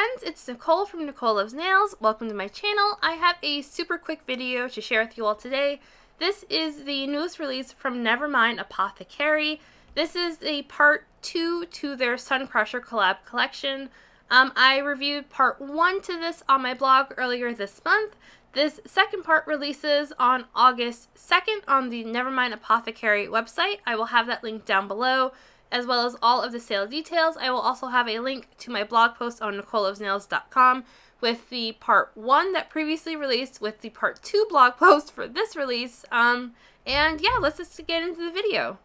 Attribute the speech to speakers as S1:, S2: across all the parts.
S1: friends, it's Nicole from Nicole Loves Nails. Welcome to my channel. I have a super quick video to share with you all today. This is the newest release from Nevermind Apothecary. This is the part two to their Sun Crusher collab collection. Um, I reviewed part one to this on my blog earlier this month. This second part releases on August 2nd on the Nevermind Apothecary website. I will have that link down below as well as all of the sale details. I will also have a link to my blog post on nicolovesnails.com with the part one that previously released with the part two blog post for this release. Um, and yeah, let's just get into the video.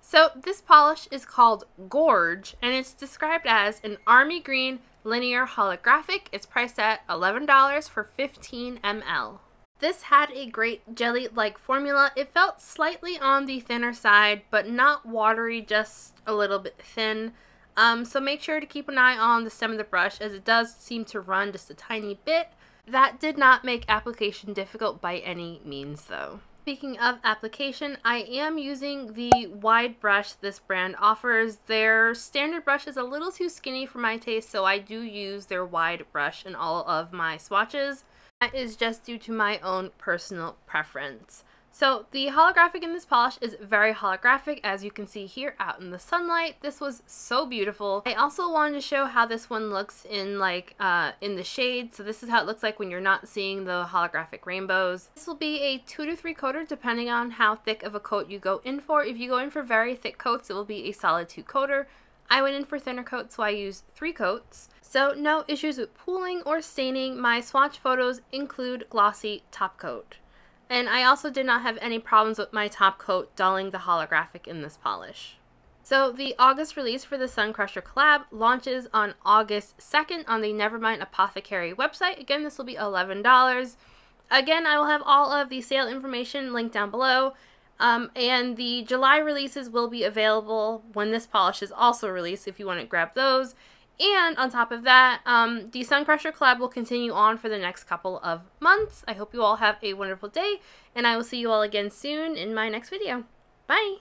S1: So this polish is called Gorge and it's described as an army green linear holographic. It's priced at $11 for 15 ml. This had a great jelly-like formula. It felt slightly on the thinner side, but not watery, just a little bit thin. Um, so make sure to keep an eye on the stem of the brush as it does seem to run just a tiny bit. That did not make application difficult by any means though. Speaking of application, I am using the wide brush this brand offers. Their standard brush is a little too skinny for my taste, so I do use their wide brush in all of my swatches. That is just due to my own personal preference. So the holographic in this polish is very holographic as you can see here out in the sunlight. This was so beautiful. I also wanted to show how this one looks in like uh, in the shade. So this is how it looks like when you're not seeing the holographic rainbows. This will be a two to three coater depending on how thick of a coat you go in for. If you go in for very thick coats it will be a solid two coater. I went in for thinner coats so I used three coats. So no issues with pooling or staining. My swatch photos include glossy top coat. And I also did not have any problems with my top coat dulling the holographic in this polish. So the August release for the Sun Crusher collab launches on August 2nd on the Nevermind Apothecary website. Again, this will be $11. Again, I will have all of the sale information linked down below. Um, and the July releases will be available when this polish is also released if you want to grab those. And on top of that, um, the Sun Crusher collab will continue on for the next couple of months. I hope you all have a wonderful day, and I will see you all again soon in my next video. Bye!